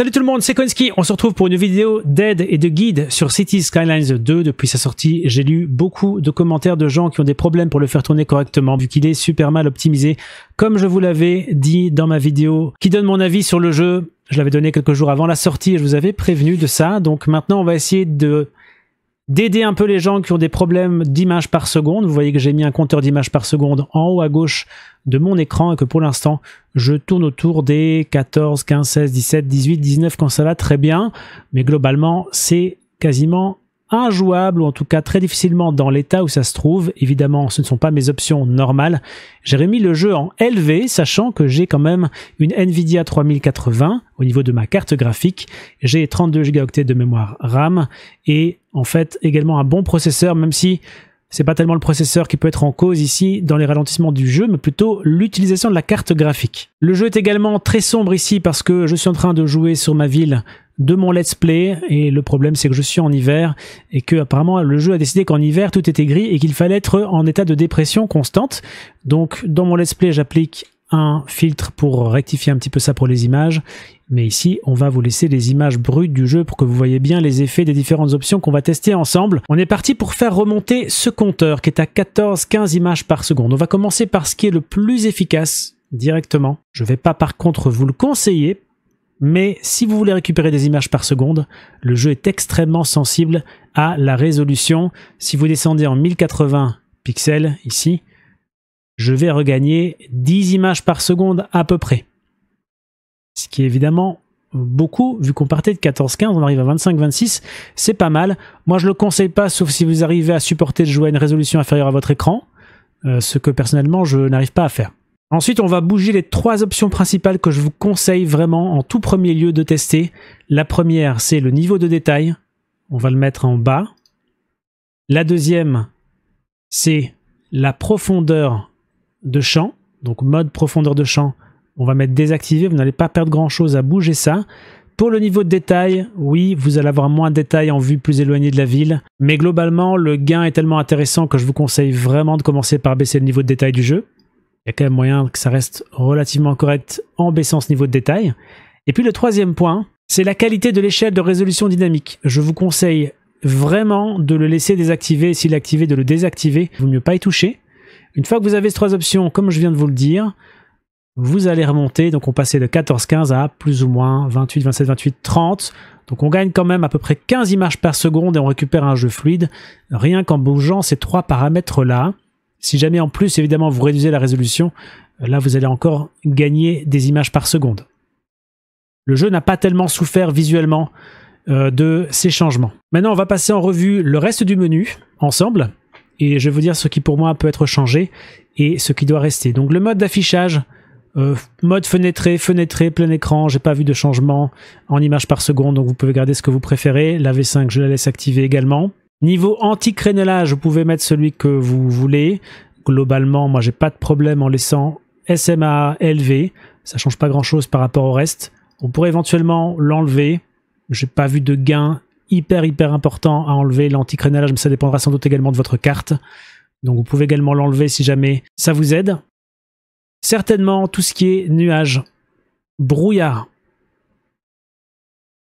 Salut tout le monde, c'est On se retrouve pour une vidéo d'aide et de guide sur City Skylines 2. Depuis sa sortie, j'ai lu beaucoup de commentaires de gens qui ont des problèmes pour le faire tourner correctement vu qu'il est super mal optimisé. Comme je vous l'avais dit dans ma vidéo qui donne mon avis sur le jeu, je l'avais donné quelques jours avant la sortie et je vous avais prévenu de ça. Donc maintenant, on va essayer de d'aider un peu les gens qui ont des problèmes d'images par seconde. Vous voyez que j'ai mis un compteur d'images par seconde en haut à gauche de mon écran et que pour l'instant, je tourne autour des 14, 15, 16, 17, 18, 19 quand ça va très bien. Mais globalement, c'est quasiment injouable ou en tout cas très difficilement dans l'état où ça se trouve. Évidemment, ce ne sont pas mes options normales. J'ai remis le jeu en LV, sachant que j'ai quand même une Nvidia 3080 au niveau de ma carte graphique. J'ai 32 Go de mémoire RAM et en fait également un bon processeur, même si c'est pas tellement le processeur qui peut être en cause ici dans les ralentissements du jeu, mais plutôt l'utilisation de la carte graphique. Le jeu est également très sombre ici parce que je suis en train de jouer sur ma ville de mon let's play et le problème c'est que je suis en hiver et que apparemment le jeu a décidé qu'en hiver tout était gris et qu'il fallait être en état de dépression constante. Donc dans mon let's play j'applique un filtre pour rectifier un petit peu ça pour les images. Mais ici, on va vous laisser les images brutes du jeu pour que vous voyez bien les effets des différentes options qu'on va tester ensemble. On est parti pour faire remonter ce compteur qui est à 14-15 images par seconde. On va commencer par ce qui est le plus efficace directement. Je vais pas par contre vous le conseiller, mais si vous voulez récupérer des images par seconde, le jeu est extrêmement sensible à la résolution. Si vous descendez en 1080 pixels ici, je vais regagner 10 images par seconde à peu près. Ce qui est évidemment beaucoup, vu qu'on partait de 14-15, on arrive à 25-26, c'est pas mal. Moi je le conseille pas, sauf si vous arrivez à supporter de jouer à une résolution inférieure à votre écran, euh, ce que personnellement je n'arrive pas à faire. Ensuite, on va bouger les trois options principales que je vous conseille vraiment en tout premier lieu de tester. La première, c'est le niveau de détail. On va le mettre en bas. La deuxième, c'est la profondeur de champ, donc mode profondeur de champ, on va mettre désactivé, vous n'allez pas perdre grand chose à bouger ça. Pour le niveau de détail, oui, vous allez avoir moins de détails en vue plus éloignée de la ville, mais globalement, le gain est tellement intéressant que je vous conseille vraiment de commencer par baisser le niveau de détail du jeu. Il y a quand même moyen que ça reste relativement correct en baissant ce niveau de détail. Et puis le troisième point, c'est la qualité de l'échelle de résolution dynamique. Je vous conseille vraiment de le laisser désactiver, s'il est activé, de le désactiver. Il vaut mieux pas y toucher. Une fois que vous avez ces trois options, comme je viens de vous le dire, vous allez remonter. Donc on passait de 14, 15 à plus ou moins 28, 27, 28, 30. Donc on gagne quand même à peu près 15 images par seconde et on récupère un jeu fluide, rien qu'en bougeant ces trois paramètres-là. Si jamais en plus, évidemment, vous réduisez la résolution, là vous allez encore gagner des images par seconde. Le jeu n'a pas tellement souffert visuellement euh, de ces changements. Maintenant, on va passer en revue le reste du menu ensemble et je vais vous dire ce qui pour moi peut être changé et ce qui doit rester. Donc le mode d'affichage, euh, mode fenêtré, fenêtré, plein écran, j'ai pas vu de changement en images par seconde, donc vous pouvez garder ce que vous préférez. La V5, je la laisse activer également. Niveau anti-crénelage, vous pouvez mettre celui que vous voulez. Globalement, moi j'ai pas de problème en laissant SMA élevé. ça change pas grand chose par rapport au reste. On pourrait éventuellement l'enlever, j'ai pas vu de gain hyper hyper important à enlever l'anticrénalage, mais ça dépendra sans doute également de votre carte. Donc vous pouvez également l'enlever si jamais ça vous aide. Certainement tout ce qui est nuage, brouillard.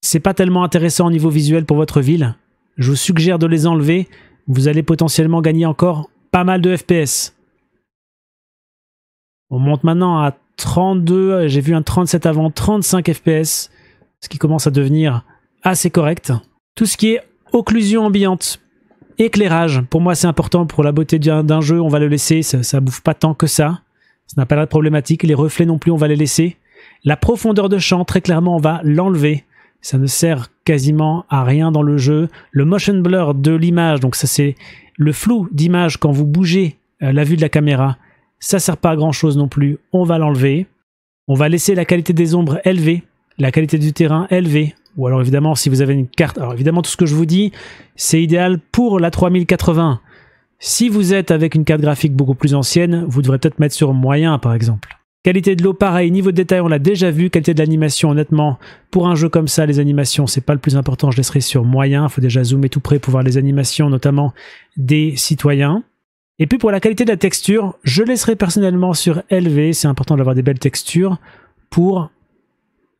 C'est pas tellement intéressant au niveau visuel pour votre ville. Je vous suggère de les enlever. Vous allez potentiellement gagner encore pas mal de FPS. On monte maintenant à 32, j'ai vu un 37 avant, 35 FPS, ce qui commence à devenir assez correct. Tout ce qui est occlusion ambiante, éclairage, pour moi c'est important pour la beauté d'un jeu, on va le laisser, ça, bouffe pas tant que ça. Ça n'a pas de problématique. Les reflets non plus, on va les laisser. La profondeur de champ, très clairement, on va l'enlever. Ça ne sert quasiment à rien dans le jeu. Le motion blur de l'image, donc ça c'est le flou d'image quand vous bougez euh, la vue de la caméra, ça sert pas à grand chose non plus. On va l'enlever. On va laisser la qualité des ombres élevée, la qualité du terrain élevée. Ou alors évidemment, si vous avez une carte... Alors évidemment, tout ce que je vous dis, c'est idéal pour la 3080. Si vous êtes avec une carte graphique beaucoup plus ancienne, vous devrez peut-être mettre sur moyen par exemple. Qualité de l'eau, pareil, niveau de détail, on l'a déjà vu. Qualité de l'animation, honnêtement, pour un jeu comme ça, les animations, c'est pas le plus important. Je laisserai sur moyen. Il faut déjà zoomer tout près pour voir les animations, notamment des citoyens. Et puis pour la qualité de la texture, je laisserai personnellement sur élevé. C'est important d'avoir des belles textures pour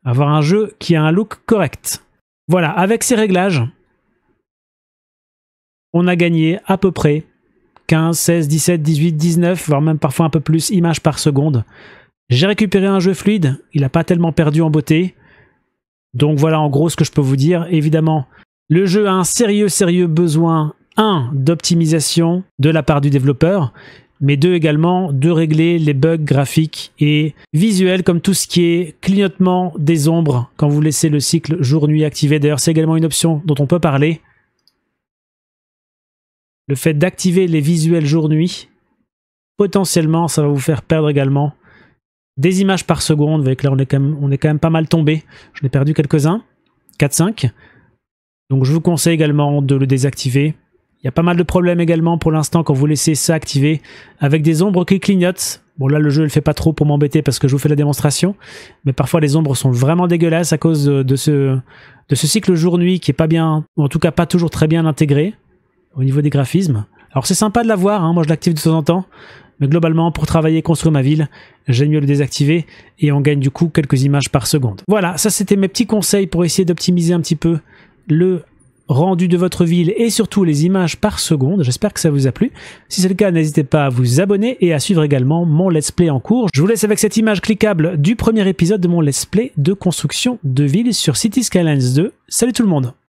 avoir un jeu qui a un look correct. Voilà, avec ces réglages, on a gagné à peu près 15, 16, 17, 18, 19, voire même parfois un peu plus images par seconde. J'ai récupéré un jeu fluide, il n'a pas tellement perdu en beauté. Donc voilà en gros ce que je peux vous dire. Évidemment, le jeu a un sérieux, sérieux besoin, un d'optimisation de la part du développeur, mais deux également de régler les bugs graphiques et visuels comme tout ce qui est clignotement des ombres quand vous laissez le cycle jour-nuit activé. D'ailleurs, c'est également une option dont on peut parler. Le fait d'activer les visuels jour-nuit, potentiellement, ça va vous faire perdre également des images par seconde. Vous voyez que là, on est quand même, pas mal tombé. Je ai perdu quelques-uns, 4-5. Donc je vous conseille également de le désactiver il y a pas mal de problèmes également pour l'instant quand vous laissez ça activer avec des ombres qui clignotent. Bon là le jeu ne le fait pas trop pour m'embêter parce que je vous fais la démonstration. Mais parfois les ombres sont vraiment dégueulasses à cause de ce, de ce cycle jour-nuit qui est pas bien, ou en tout cas pas toujours très bien intégré au niveau des graphismes. Alors c'est sympa de l'avoir, hein. moi je l'active de temps en temps. Mais globalement, pour travailler et construire ma ville, j'aime mieux le désactiver et on gagne du coup quelques images par seconde. Voilà, ça c'était mes petits conseils pour essayer d'optimiser un petit peu le rendu de votre ville et surtout les images par seconde. J'espère que ça vous a plu. Si c'est le cas, n'hésitez pas à vous abonner et à suivre également mon let's play en cours. Je vous laisse avec cette image cliquable du premier épisode de mon let's play de construction de ville sur City Skylines 2. Salut tout le monde